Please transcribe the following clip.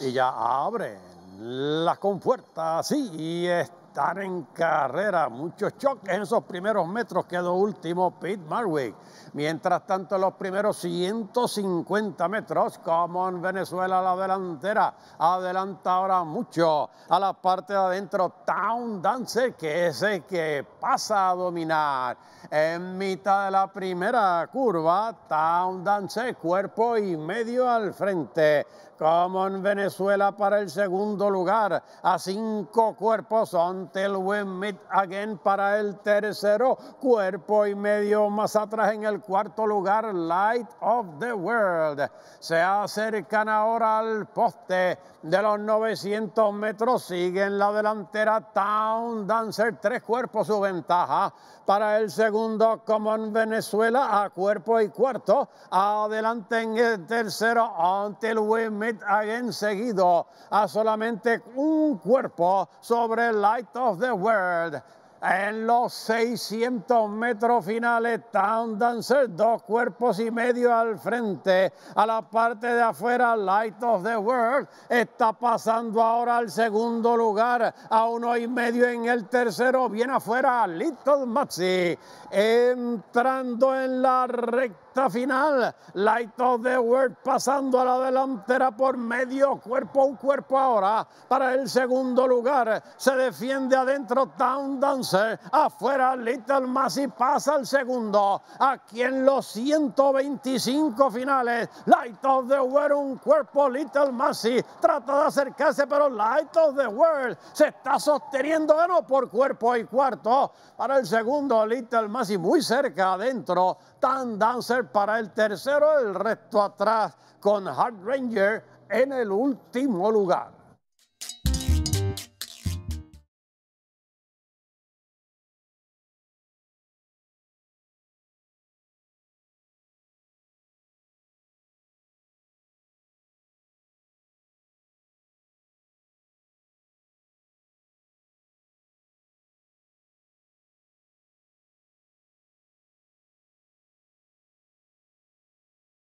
y ya abre la compuerta así y estar en carrera. Muchos choques en esos primeros metros. Quedó último Pete Marwick. Mientras tanto, en los primeros 150 metros, como en Venezuela la delantera. Adelanta ahora mucho a la parte de adentro. Town Dance, que es el que pasa a dominar. En mitad de la primera curva, Town Dance cuerpo y medio al frente. como en Venezuela para el segundo lugar. A cinco cuerpos son until we meet again para el tercero. Cuerpo y medio más atrás en el cuarto lugar, Light of the World. Se acercan ahora al poste de los 900 metros. Sigue en la delantera Town Dancer. Tres cuerpos su ventaja. Para el segundo, como en Venezuela, a cuerpo y cuarto. Adelante en el tercero, Until We Meet Again seguido a solamente un cuerpo sobre Light of the World. En los 600 metros finales, Town Dancer, dos cuerpos y medio al frente. A la parte de afuera, Light of the World está pasando ahora al segundo lugar. A uno y medio en el tercero, bien afuera, Little Maxi. Entrando en la recta final. Light of the World pasando a la delantera por medio cuerpo a un cuerpo ahora. Para el segundo lugar se defiende adentro Town Dancer. Afuera Little Massey pasa al segundo. Aquí en los 125 finales, Light of the World, un cuerpo Little Massey. Trata de acercarse, pero Light of the World se está sosteniendo bueno por cuerpo y cuarto. Para el segundo, Little Massey muy cerca adentro. Tan Dancer para el tercero, el resto atrás con Hard Ranger en el último lugar.